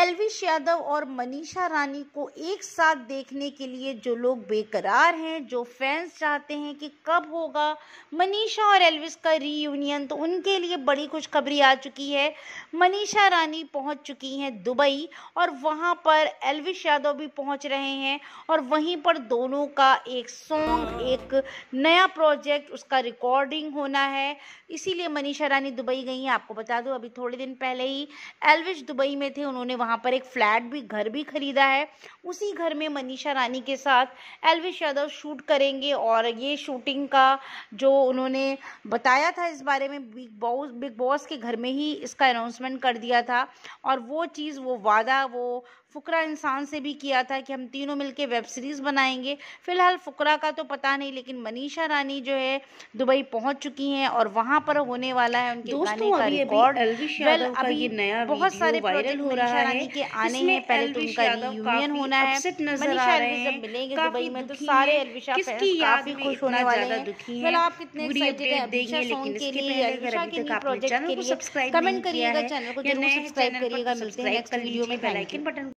एलविश यादव और मनीषा रानी को एक साथ देखने के लिए जो लोग बेकरार हैं जो फैंस चाहते हैं कि कब होगा मनीषा और एलविश का रीयूनियन तो उनके लिए बड़ी खुशखबरी आ चुकी है मनीषा रानी पहुंच चुकी हैं दुबई और वहां पर एलविश यादव भी पहुंच रहे हैं और वहीं पर दोनों का एक सॉन्ग एक नया प्रोजेक्ट उसका रिकॉर्डिंग होना है इसीलिए मनीषा रानी दुबई गई हैं आपको बता दो अभी थोड़े दिन पहले ही एलविश दुबई में थे उन्होंने वहां पर एक फ्लैट भी घर भी खरीदा है उसी घर में मनीषा रानी के साथ एलविश यादव शूट करेंगे और ये शूटिंग का जो उन्होंने बताया था इस बारे में बिग बॉस बिग बॉस के घर में ही इसका अनाउंसमेंट कर दिया था और वो चीज़ वो वादा वो फुकरा इंसान से भी किया था कि हम तीनों मिलके वेब सीरीज़ बनाएंगे फिलहाल फुकरा का तो पता नहीं लेकिन मनीषा रानी जो है दुबई पहुंच चुकी हैं और वहां पर होने वाला है उनके गाने का रिकॉर्ड अभी, अभी अभी नया बहुत सारे वायरल हो रहा है है के आने हैं पहले तो उनका रियूनियन होना है नजर आ मिलेंगे तो तो दुबई में तो सारे अलविशा खुश होने वाले हैं आप कितने एक्साइटेड हैं लिए के लिए प्रोजेक्ट के लिए कमेंट करिएगा चैनल को जरूर सब्सक्राइब करिएगा मिलते हैं नेक्स्ट वीडियो में बेल आइकन बटन